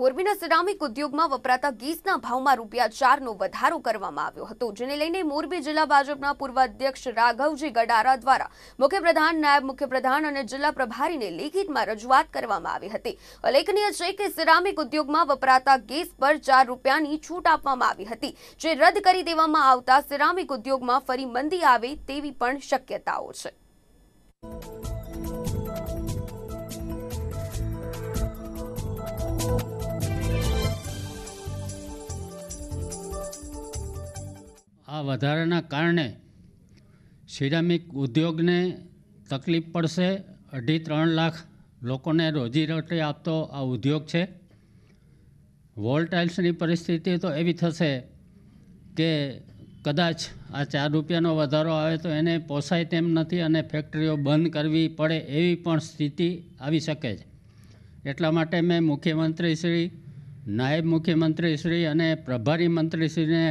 મોરબીના સિરામિક ઉદ્યોગમાં વપરાતા ગેસના ભાવમાં રૂપિયા ચારનો વધારો કરવામાં આવ્યો હતો જેને લઈને મોરબી જિલ્લા ભાજપના પૂર્વ અધ્યક્ષ રાઘવજી ગડારા દ્વારા મુખ્યપ્રધાન નાયબ મુખ્યપ્રધાન અને જિલ્લા પ્રભારીને લેખિતમાં રજૂઆત કરવામાં આવી હતી ઉલ્લેખનીય છે કે સિરામિક ઉદ્યોગમાં વપરાતા ગેસ પર ચાર રૂપિયાની છૂટ આપવામાં આવી હતી જે રદ કરી દેવામાં આવતા સિરામિક ઉદ્યોગમાં ફરી મંદી આવે તેવી પણ શક્યતાઓ છે આ વધારાના કારણે સિરામિક ઉદ્યોગને તકલીફ પડશે અઢી ત્રણ લાખ લોકોને રોજીરોટી આપતો આ ઉદ્યોગ છે વોલ ટાઇલ્સની પરિસ્થિતિ તો એવી થશે કે કદાચ આ ચાર રૂપિયાનો વધારો આવે તો એને પોસાય તેમ નથી અને ફેક્ટરીઓ બંધ કરવી પડે એવી પણ સ્થિતિ આવી શકે છે એટલા માટે મેં મુખ્યમંત્રીશ્રી નાયબ મુખ્યમંત્રીશ્રી અને પ્રભારી મંત્રીશ્રીને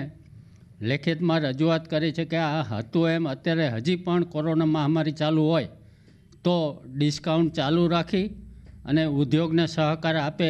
લેખિતમાં રજૂઆત કરી છે કે આ હતું એમ અત્યારે હજી પણ કોરોના મહામારી ચાલુ હોય તો ડિસ્કાઉન્ટ ચાલુ રાખી અને ઉદ્યોગને સહકાર આપે